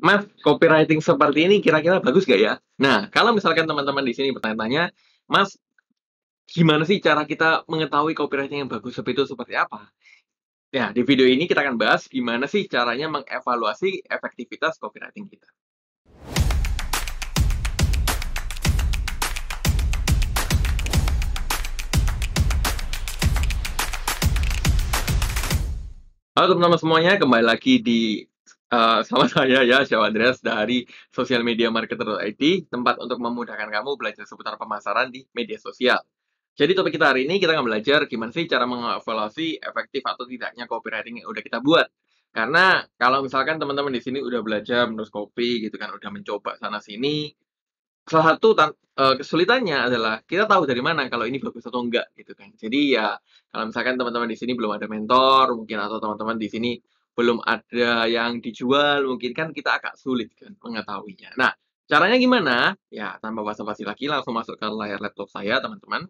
Mas, copywriting seperti ini kira-kira bagus gak ya? Nah, kalau misalkan teman-teman di sini bertanya-tanya, Mas, gimana sih cara kita mengetahui copywriting yang bagus seperti itu seperti apa? Ya, di video ini kita akan bahas gimana sih caranya mengevaluasi efektivitas copywriting kita. Halo teman-teman semuanya, kembali lagi di Uh, sama saya ya, Show Andreas dari Social Media Marketer tempat untuk memudahkan kamu belajar seputar pemasaran di media sosial. Jadi topik kita hari ini kita akan belajar gimana sih cara mengevaluasi efektif atau tidaknya copywriting yang udah kita buat. Karena kalau misalkan teman-teman di sini udah belajar menulis copy gitu kan, udah mencoba sana sini, salah satu uh, kesulitannya adalah kita tahu dari mana kalau ini bagus atau enggak gitu kan. Jadi ya kalau misalkan teman-teman di sini belum ada mentor mungkin atau teman-teman di sini belum ada yang dijual, mungkin kan kita agak sulit kan mengetahuinya. Nah, caranya gimana? Ya, tanpa basa-basi lagi langsung masuk ke layar laptop saya, teman-teman.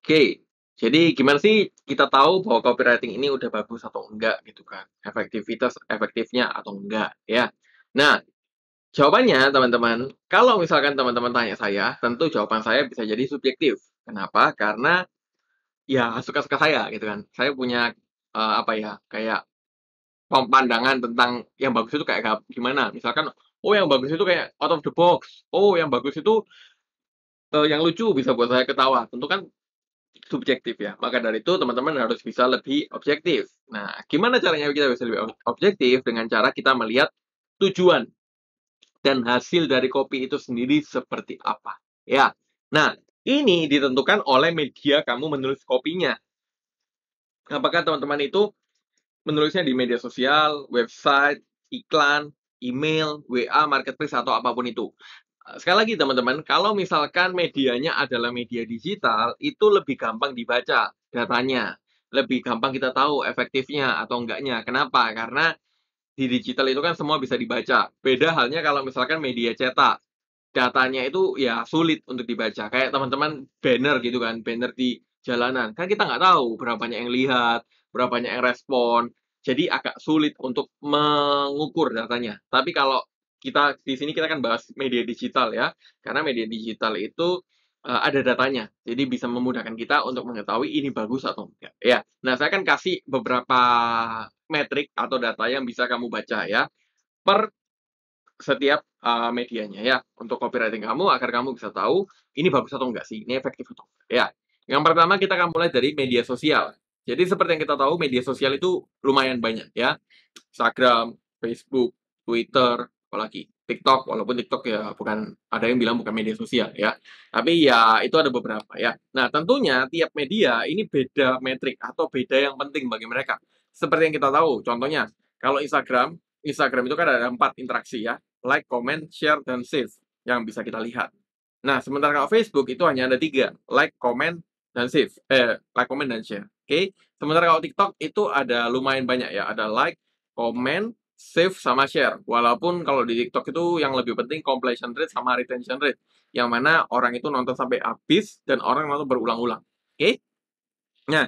Oke, jadi gimana sih kita tahu bahwa copywriting ini udah bagus atau enggak gitu kan? Efektivitas efektifnya atau enggak ya. Nah, Jawabannya, teman-teman, kalau misalkan teman-teman tanya saya, tentu jawaban saya bisa jadi subjektif. Kenapa? Karena ya suka-suka saya gitu kan. Saya punya uh, apa ya kayak pandangan tentang yang bagus itu kayak gimana misalkan oh yang bagus itu kayak out of the box oh yang bagus itu uh, yang lucu bisa buat saya ketawa tentu kan subjektif ya maka dari itu teman-teman harus bisa lebih objektif nah gimana caranya kita bisa lebih objektif dengan cara kita melihat tujuan dan hasil dari kopi itu sendiri seperti apa ya nah ini ditentukan oleh media kamu menulis kopinya apakah teman-teman itu menulisnya di media sosial, website, iklan, email, WA, marketplace, atau apapun itu. Sekali lagi teman-teman, kalau misalkan medianya adalah media digital, itu lebih gampang dibaca datanya. Lebih gampang kita tahu efektifnya atau enggaknya. Kenapa? Karena di digital itu kan semua bisa dibaca. Beda halnya kalau misalkan media cetak. Datanya itu ya sulit untuk dibaca. Kayak teman-teman banner gitu kan, banner di jalanan. Kan kita nggak tahu berapanya yang lihat, berapanya yang respon. Jadi agak sulit untuk mengukur datanya. Tapi kalau kita di sini kita akan bahas media digital ya, karena media digital itu uh, ada datanya. Jadi bisa memudahkan kita untuk mengetahui ini bagus atau enggak. Ya. Nah, saya akan kasih beberapa metrik atau data yang bisa kamu baca ya per setiap uh, medianya ya untuk copywriting kamu agar kamu bisa tahu ini bagus atau enggak sih, ini efektif atau enggak. Ya. Yang pertama kita akan mulai dari media sosial. Jadi seperti yang kita tahu media sosial itu lumayan banyak ya. Instagram, Facebook, Twitter, apalagi TikTok walaupun TikTok ya bukan ada yang bilang bukan media sosial ya. Tapi ya itu ada beberapa ya. Nah, tentunya tiap media ini beda metrik atau beda yang penting bagi mereka. Seperti yang kita tahu contohnya kalau Instagram, Instagram itu kan ada empat interaksi ya. Like, comment, share, dan save yang bisa kita lihat. Nah, sementara kalau Facebook itu hanya ada tiga. Like, comment, dan save eh like comment dan share oke okay? sementara kalau TikTok itu ada lumayan banyak ya ada like comment save sama share walaupun kalau di TikTok itu yang lebih penting completion rate sama retention rate yang mana orang itu nonton sampai habis dan orang nonton berulang-ulang oke okay? nah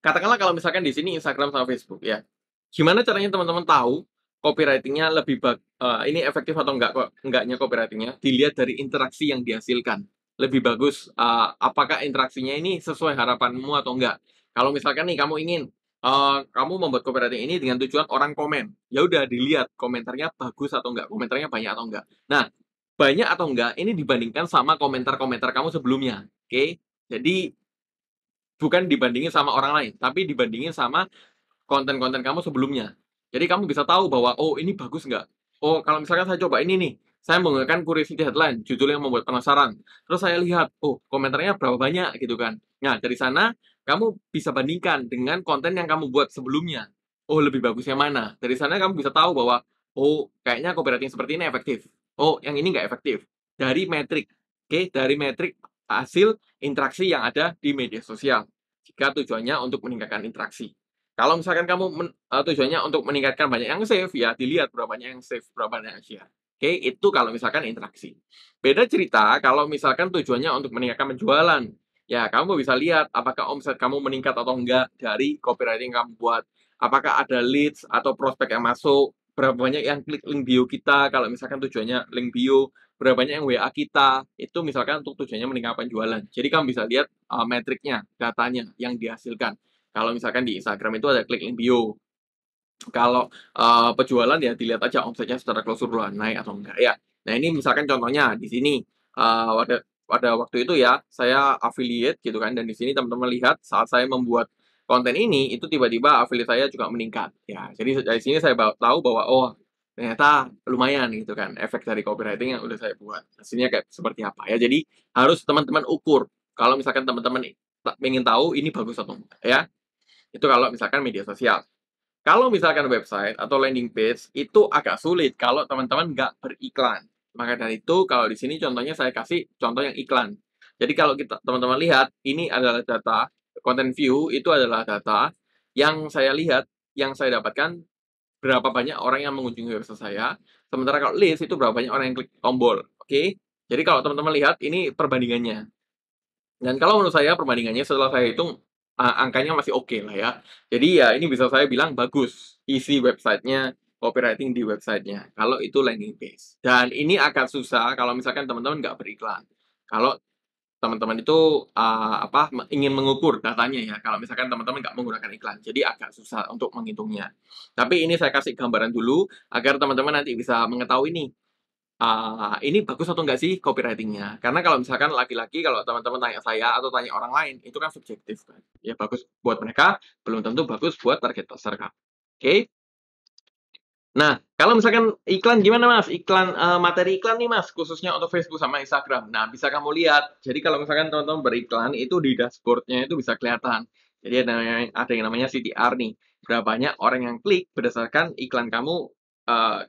katakanlah kalau misalkan di sini Instagram sama Facebook ya gimana caranya teman-teman tahu copywritingnya lebih bag, uh, ini efektif atau enggak kok enggaknya copywritingnya dilihat dari interaksi yang dihasilkan lebih bagus uh, apakah interaksinya ini sesuai harapanmu atau enggak. Kalau misalkan nih kamu ingin uh, kamu membuat kooperatif ini dengan tujuan orang komen, ya udah dilihat komentarnya bagus atau enggak, komentarnya banyak atau enggak. Nah, banyak atau enggak ini dibandingkan sama komentar-komentar kamu sebelumnya. Oke. Okay? Jadi bukan dibandingin sama orang lain, tapi dibandingin sama konten-konten kamu sebelumnya. Jadi kamu bisa tahu bahwa oh ini bagus enggak. Oh kalau misalkan saya coba ini nih, saya menggunakan kurisi di headline, judul yang membuat penasaran. Terus saya lihat, oh komentarnya berapa banyak gitu kan. Nah, dari sana kamu bisa bandingkan dengan konten yang kamu buat sebelumnya. Oh, lebih bagusnya mana? Dari sana kamu bisa tahu bahwa, oh kayaknya copywriting seperti ini efektif. Oh, yang ini nggak efektif. Dari metrik. Oke, okay? dari metrik hasil interaksi yang ada di media sosial. Jika tujuannya untuk meningkatkan interaksi. Kalau misalkan kamu men, uh, tujuannya untuk meningkatkan banyak yang save, ya dilihat berapa banyak yang save, berapa banyak yang share. Oke, itu kalau misalkan interaksi. Beda cerita kalau misalkan tujuannya untuk meningkatkan penjualan. Ya, kamu bisa lihat apakah omset kamu meningkat atau enggak dari copywriting kamu buat. Apakah ada leads atau prospek yang masuk, berapa banyak yang klik link bio kita kalau misalkan tujuannya link bio berapa banyak yang WA kita itu misalkan untuk tujuannya meningkatkan penjualan jadi kamu bisa lihat uh, metriknya datanya yang dihasilkan kalau misalkan di Instagram itu ada klik link bio kalau, uh, penjualan ya dilihat aja omsetnya secara keseluruhan naik atau enggak ya. Nah ini misalkan contohnya di sini, uh, pada pada waktu itu ya, saya affiliate gitu kan dan di sini teman-teman lihat saat saya membuat konten ini, itu tiba-tiba affiliate saya juga meningkat ya. Jadi dari sini saya tahu bahwa, oh ternyata lumayan gitu kan efek dari copywriting yang udah saya buat, hasilnya kayak seperti apa ya. Jadi harus teman-teman ukur, kalau misalkan teman-teman ingin tahu ini bagus atau enggak ya. Itu kalau misalkan media sosial. Kalau misalkan website atau landing page itu agak sulit kalau teman-teman nggak beriklan. Maka dari itu kalau di sini contohnya saya kasih contoh yang iklan. Jadi kalau kita teman-teman lihat ini adalah data content view itu adalah data yang saya lihat yang saya dapatkan berapa banyak orang yang mengunjungi website saya. Sementara kalau list itu berapa banyak orang yang klik tombol. Oke. Jadi kalau teman-teman lihat ini perbandingannya. Dan kalau menurut saya perbandingannya setelah saya hitung uh, angkanya masih oke okay lah ya. Jadi ya ini bisa saya bilang bagus isi websitenya, copywriting di websitenya. Kalau itu landing page. Dan ini akan susah kalau misalkan teman-teman nggak beriklan. Kalau teman-teman itu uh, apa ingin mengukur datanya ya kalau misalkan teman-teman nggak menggunakan iklan jadi agak susah untuk menghitungnya tapi ini saya kasih gambaran dulu agar teman-teman nanti bisa mengetahui nih uh, ini bagus atau enggak sih copywritingnya? Karena kalau misalkan laki-laki, kalau teman-teman tanya saya atau tanya orang lain, itu kan subjektif kan. Ya bagus buat mereka, belum tentu bagus buat target pasar kan. Oke. Okay? Nah, kalau misalkan iklan gimana mas? Iklan uh, materi iklan nih mas, khususnya untuk Facebook sama Instagram. Nah, bisa kamu lihat. Jadi kalau misalkan teman-teman beriklan itu di dashboardnya itu bisa kelihatan. Jadi ada yang, ada yang namanya CTR nih. Berapa banyak orang yang klik berdasarkan iklan kamu uh,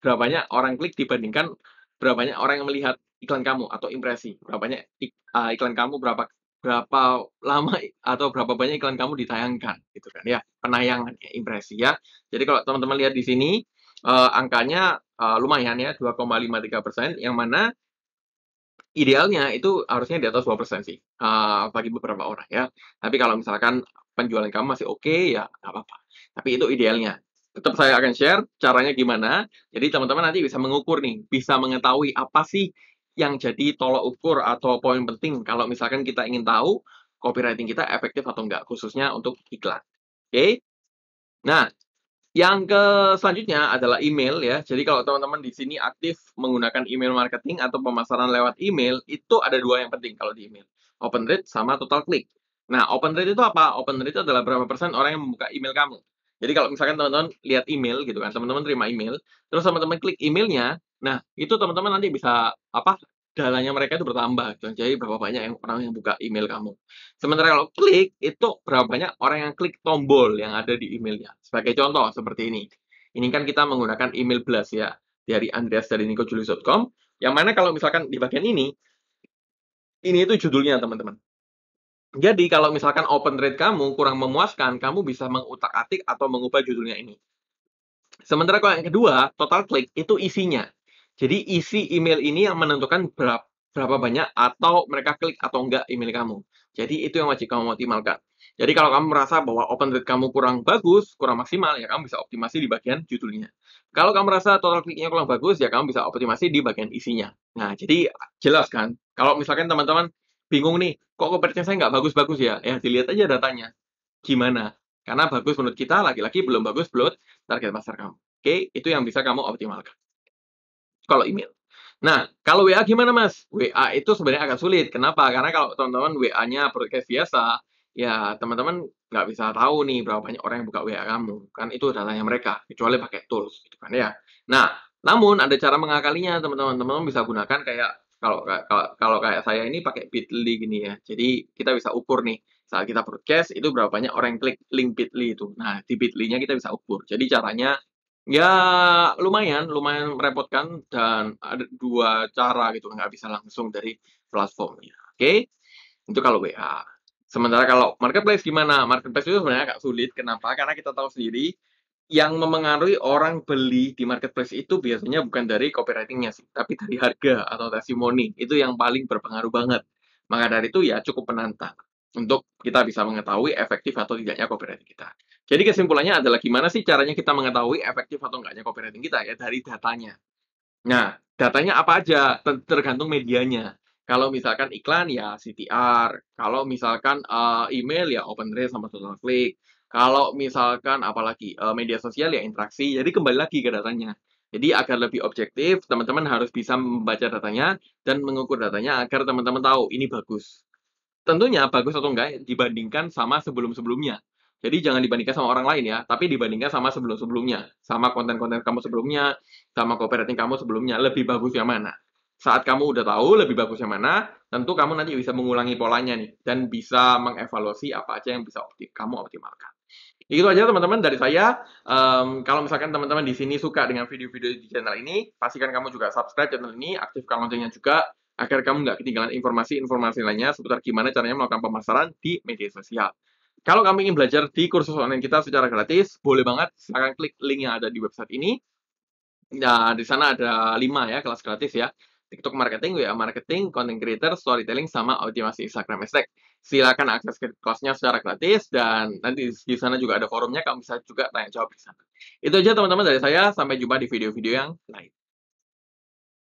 berapa banyak orang klik dibandingkan berapa banyak orang yang melihat iklan kamu atau impresi berapa banyak ik, uh, ah, iklan kamu berapa berapa lama atau berapa banyak iklan kamu ditayangkan gitu kan ya penayangan ya, impresi ya jadi kalau teman-teman lihat di sini uh, angkanya uh, lumayan ya 2,53 persen yang mana idealnya itu harusnya di atas 2 persen sih uh, bagi beberapa orang ya tapi kalau misalkan penjualan kamu masih oke okay, ya nggak apa-apa tapi itu idealnya tetap saya akan share caranya gimana. Jadi teman-teman nanti bisa mengukur nih, bisa mengetahui apa sih yang jadi tolak ukur atau poin penting kalau misalkan kita ingin tahu copywriting kita efektif atau enggak, khususnya untuk iklan. Oke? Okay? Nah, yang ke selanjutnya adalah email ya. Jadi kalau teman-teman di sini aktif menggunakan email marketing atau pemasaran lewat email, itu ada dua yang penting kalau di email. Open rate sama total klik. Nah, open rate itu apa? Open rate itu adalah berapa persen orang yang membuka email kamu. Jadi kalau misalkan teman-teman lihat email gitu kan, teman-teman terima email, terus teman-teman klik emailnya, nah itu teman-teman nanti bisa apa Dalanya mereka itu bertambah gitu. Jadi berapa banyak yang orang yang buka email kamu. Sementara kalau klik itu berapa banyak orang yang klik tombol yang ada di emailnya. Sebagai contoh seperti ini. Ini kan kita menggunakan email blast ya dari Andreas dari Julius.com, Yang mana kalau misalkan di bagian ini, ini itu judulnya teman-teman. Jadi kalau misalkan open rate kamu kurang memuaskan, kamu bisa mengutak-atik atau mengubah judulnya ini. Sementara kalau yang kedua, total klik itu isinya. Jadi isi email ini yang menentukan berapa berapa banyak atau mereka klik atau enggak email kamu. Jadi itu yang wajib kamu optimalkan. Jadi kalau kamu merasa bahwa open rate kamu kurang bagus, kurang maksimal, ya kamu bisa optimasi di bagian judulnya. Kalau kamu merasa total kliknya kurang bagus, ya kamu bisa optimasi di bagian isinya. Nah, jadi jelas kan? Kalau misalkan teman-teman bingung nih, kok kopernya saya nggak bagus-bagus ya? Ya dilihat aja datanya. Gimana? Karena bagus menurut kita, laki-laki belum bagus menurut target pasar kamu. Oke, itu yang bisa kamu optimalkan. Kalau email. Nah, kalau WA gimana mas? WA itu sebenarnya agak sulit. Kenapa? Karena kalau teman-teman WA-nya broadcast biasa, ya teman-teman nggak bisa tahu nih berapa banyak orang yang buka WA kamu. Kan itu datanya mereka, kecuali pakai tools gitu kan ya. Nah, namun ada cara mengakalinya teman-teman. Teman-teman bisa gunakan kayak kalau kalau, kalau kayak saya ini pakai Bitly gini ya. Jadi kita bisa ukur nih saat kita broadcast itu berapa banyak orang yang klik link Bitly itu. Nah, di Bitly-nya kita bisa ukur. Jadi caranya ya lumayan, lumayan merepotkan dan ada dua cara gitu nggak bisa langsung dari platformnya. Oke, okay? itu kalau WA. Sementara kalau marketplace gimana? Marketplace itu sebenarnya agak sulit. Kenapa? Karena kita tahu sendiri yang memengaruhi orang beli di marketplace itu biasanya bukan dari copywritingnya sih, tapi dari harga atau testimoni. Itu yang paling berpengaruh banget. Maka dari itu ya cukup penantang untuk kita bisa mengetahui efektif atau tidaknya copywriting kita. Jadi kesimpulannya adalah gimana sih caranya kita mengetahui efektif atau enggaknya copywriting kita ya dari datanya. Nah, datanya apa aja tergantung medianya. Kalau misalkan iklan ya CTR, kalau misalkan uh, email ya open rate sama total click, kalau misalkan apalagi uh, media sosial ya interaksi, jadi kembali lagi ke datanya. Jadi agar lebih objektif, teman-teman harus bisa membaca datanya dan mengukur datanya agar teman-teman tahu ini bagus. Tentunya bagus atau enggak dibandingkan sama sebelum-sebelumnya. Jadi jangan dibandingkan sama orang lain ya, tapi dibandingkan sama sebelum-sebelumnya, sama konten-konten kamu sebelumnya, sama copywriting kamu sebelumnya, lebih bagus yang mana. Saat kamu udah tahu lebih bagus yang mana, tentu kamu nanti bisa mengulangi polanya nih, dan bisa mengevaluasi apa aja yang bisa opti kamu optimalkan. Itu ya gitu aja teman-teman dari saya. Um, kalau misalkan teman-teman di sini suka dengan video-video di channel ini, pastikan kamu juga subscribe channel ini, aktifkan loncengnya juga, agar kamu nggak ketinggalan informasi-informasi lainnya seputar gimana caranya melakukan pemasaran di media sosial. Kalau kamu ingin belajar di kursus online kita secara gratis, boleh banget silahkan klik link yang ada di website ini. Nah, di sana ada lima ya, kelas gratis ya. TikTok marketing, WA marketing, content creator, storytelling, sama optimasi Instagram hashtag. Silakan akses ke kelasnya secara gratis dan nanti di sana juga ada forumnya, kamu bisa juga tanya jawab di sana. Itu aja teman-teman dari saya, sampai jumpa di video-video yang lain.